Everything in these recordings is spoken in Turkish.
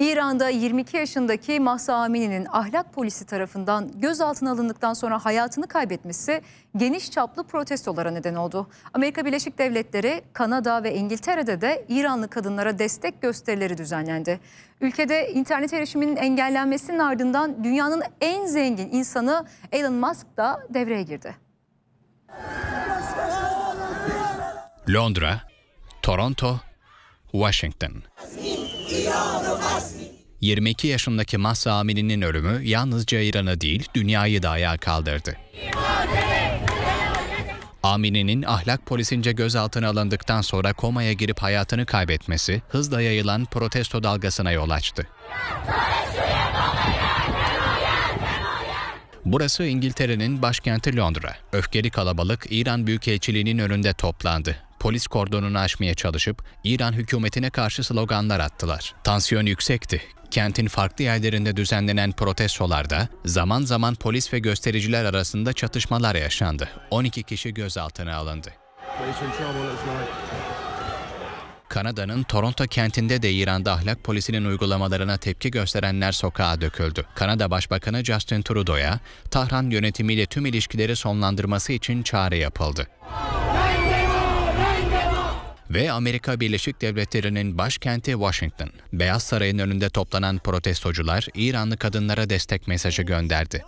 İran'da 22 yaşındaki Mahsa Amini'nin ahlak polisi tarafından gözaltına alındıktan sonra hayatını kaybetmesi geniş çaplı protestolara neden oldu. Amerika Birleşik Devletleri, Kanada ve İngiltere'de de İranlı kadınlara destek gösterileri düzenlendi. Ülkede internet erişiminin engellenmesinin ardından dünyanın en zengin insanı Elon Musk da devreye girdi. Londra, Toronto, Washington. İran. 22 yaşındaki Masa Amini'nin ölümü yalnızca İran'ı değil dünyayı da ayağa kaldırdı. Amini'nin ahlak polisince gözaltına alındıktan sonra komaya girip hayatını kaybetmesi hızla yayılan protesto dalgasına yol açtı. Burası İngiltere'nin başkenti Londra. Öfkeli kalabalık İran Büyükelçiliği'nin önünde toplandı. Polis kordonunu aşmaya çalışıp İran hükümetine karşı sloganlar attılar. Tansiyon yüksekti. Kentin farklı yerlerinde düzenlenen protestolarda zaman zaman polis ve göstericiler arasında çatışmalar yaşandı. 12 kişi gözaltına alındı. Kanada'nın Toronto kentinde de İran'da ahlak polisinin uygulamalarına tepki gösterenler sokağa döküldü. Kanada Başbakanı Justin Trudeau'ya Tahran yönetimiyle tüm ilişkileri sonlandırması için çağrı yapıldı ve Amerika Birleşik Devletleri'nin başkenti Washington. Beyaz Saray'ın önünde toplanan protestocular İranlı kadınlara destek mesajı gönderdi.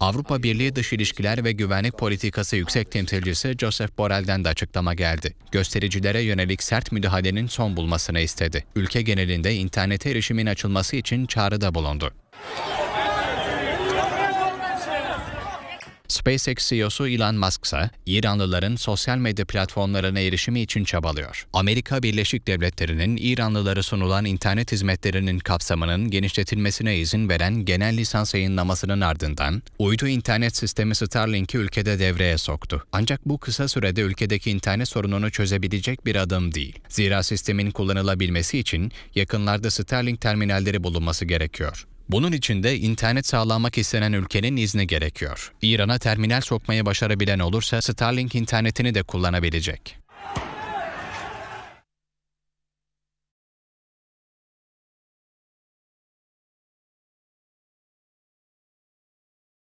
Avrupa Birliği Dış İlişkiler ve Güvenlik Politikası Yüksek Temsilcisi Joseph Borrell'den de açıklama geldi. Göstericilere yönelik sert müdahalenin son bulmasını istedi. Ülke genelinde internete erişimin açılması için çağrıda bulundu. SpaceX CEO'su Elon Musk ise İranlıların sosyal medya platformlarına erişimi için çabalıyor. Amerika Birleşik Devletleri'nin İranlılara sunulan internet hizmetlerinin kapsamının genişletilmesine izin veren genel lisans yayınlamasının ardından uydu internet sistemi Starlink'i ülkede devreye soktu. Ancak bu kısa sürede ülkedeki internet sorununu çözebilecek bir adım değil. Zira sistemin kullanılabilmesi için yakınlarda Starlink terminalleri bulunması gerekiyor. Bunun için de internet sağlanmak istenen ülkenin izni gerekiyor. İran'a terminal sokmayı başarabilen olursa Starlink internetini de kullanabilecek.